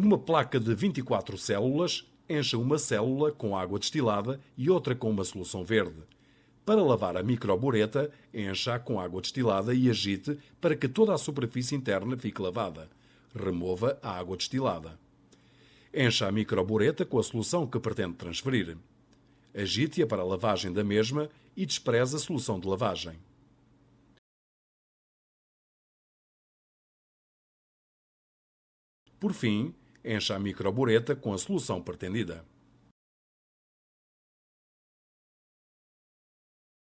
Uma placa de 24 células encha uma célula com água destilada e outra com uma solução verde. Para lavar a microbureta, encha com água destilada e agite para que toda a superfície interna fique lavada. Remova a água destilada. Encha a microbureta com a solução que pretende transferir. Agite-a para a lavagem da mesma e despreze a solução de lavagem. Por fim, Encha a microbureta com a solução pretendida.